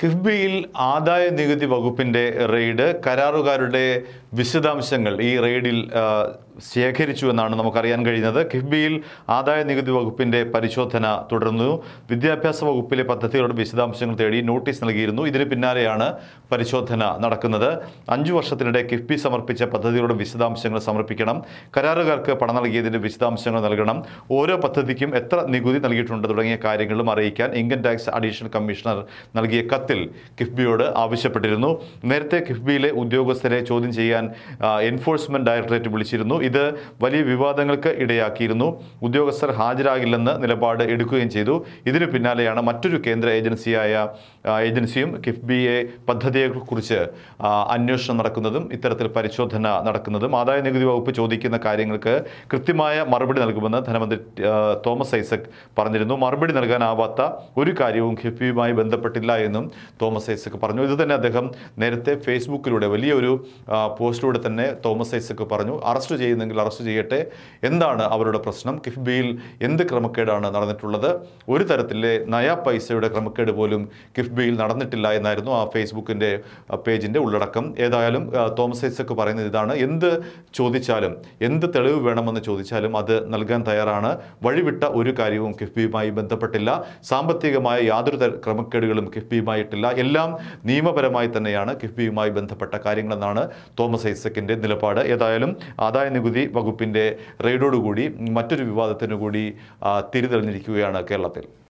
കിഫ്ബിയിൽ ആദായ നികുതി വകുപ്പിൻ്റെ റെയ്ഡ് കരാറുകാരുടെ വിശദാംശങ്ങൾ ഈ റെയ്ഡിൽ ശേഖരിച്ചു എന്നാണ് നമുക്കറിയാൻ കഴിയുന്നത് കിഫ്ബിയിൽ ആദായ നികുതി വകുപ്പിൻ്റെ പരിശോധന തുടർന്നു വിദ്യാഭ്യാസ വകുപ്പിലെ പദ്ധതികളുടെ വിശദാംശങ്ങൾ തേടി നോട്ടീസ് നൽകിയിരുന്നു ഇതിന് പിന്നാലെയാണ് പരിശോധന നടക്കുന്നത് അഞ്ചു വർഷത്തിനിടെ കിഫ്ബി സമർപ്പിച്ച പദ്ധതികളുടെ വിശദാംശങ്ങൾ സമർപ്പിക്കണം കരാറുകാർക്ക് പണം നൽകിയതിൻ്റെ വിശദാംശങ്ങൾ നൽകണം ഓരോ പദ്ധതിക്കും എത്ര നികുതി നൽകിയിട്ടുണ്ട് തുടങ്ങിയ കാര്യങ്ങളും അറിയിക്കാൻ ഇൻകം ടാക്സ് അഡീഷണൽ കമ്മീഷണർ നൽകിയ കത്ത് കത്തിൽ കിഫ്ബിയോട് ആവശ്യപ്പെട്ടിരുന്നു നേരത്തെ കിഫ്ബിയിലെ ഉദ്യോഗസ്ഥരെ ചോദ്യം ചെയ്യാൻ എൻഫോഴ്സ്മെന്റ് ഡയറക്ടറേറ്റ് വിളിച്ചിരുന്നു ഇത് വലിയ വിവാദങ്ങൾക്ക് ഇടയാക്കിയിരുന്നു ഉദ്യോഗസ്ഥർ ഹാജരാകില്ലെന്ന് നിലപാട് എടുക്കുകയും ചെയ്തു ഇതിനു പിന്നാലെയാണ് മറ്റൊരു കേന്ദ്ര ഏജൻസിയായ ഏജൻസിയും കിഫ്ബിയെ പദ്ധതിയെക്കുറിച്ച് അന്വേഷണം നടക്കുന്നതും ഇത്തരത്തിൽ പരിശോധന നടക്കുന്നതും ആദായ നികുതി വകുപ്പ് ചോദിക്കുന്ന കാര്യങ്ങൾക്ക് കൃത്യമായ മറുപടി നൽകുമെന്ന് ധനമന്ത്രി തോമസ് ഐസക് പറഞ്ഞിരുന്നു മറുപടി നൽകാനാവാത്ത ഒരു കാര്യവും കിഫ്ബിയുമായി ബന്ധപ്പെട്ടില്ല എന്നും തോമസ് ഐസക്ക് പറഞ്ഞു ഇത് തന്നെ അദ്ദേഹം നേരത്തെ ഫേസ്ബുക്കിലൂടെ വലിയൊരു പോസ്റ്റിലൂടെ തന്നെ തോമസ് ഐസക്ക് പറഞ്ഞു അറസ്റ്റ് ചെയ്യുന്നെങ്കിൽ അറസ്റ്റ് ചെയ്യട്ടെ എന്താണ് അവരുടെ പ്രശ്നം കിഫ്ബിയിൽ എന്ത് ക്രമക്കേടാണ് നടന്നിട്ടുള്ളത് ഒരു തരത്തിലെ നയാ പൈസയുടെ ക്രമക്കേട് പോലും കിഫ്ബിയിൽ നടന്നിട്ടില്ല എന്നായിരുന്നു ആ ഫേസ്ബുക്കിൻ്റെ പേജിൻ്റെ ഉള്ളടക്കം ഏതായാലും തോമസ് ഐസക്ക് പറയുന്നത് ഇതാണ് എന്ത് ചോദിച്ചാലും എന്ത് തെളിവ് വേണമെന്ന് ചോദിച്ചാലും അത് നൽകാൻ തയ്യാറാണ് വഴിവിട്ട ഒരു കാര്യവും കിഫ്ബിയുമായി ബന്ധപ്പെട്ടില്ല സാമ്പത്തികമായ യാതൊരു ക്രമക്കേടുകളും കിഫ്ബിയുമായി ഉണ്ടായിട്ടില്ല എല്ലാം നിയമപരമായി തന്നെയാണ് കിഫ്ബിയുമായി ബന്ധപ്പെട്ട കാര്യങ്ങളെന്നാണ് തോമസ് ഐസക്കിൻ്റെ നിലപാട് ഏതായാലും ആദായ നികുതി വകുപ്പിൻ്റെ റെയ്ഡോടുകൂടി മറ്റൊരു വിവാദത്തിനു കൂടി തിരിതെളിഞ്ഞിരിക്കുകയാണ് കേരളത്തിൽ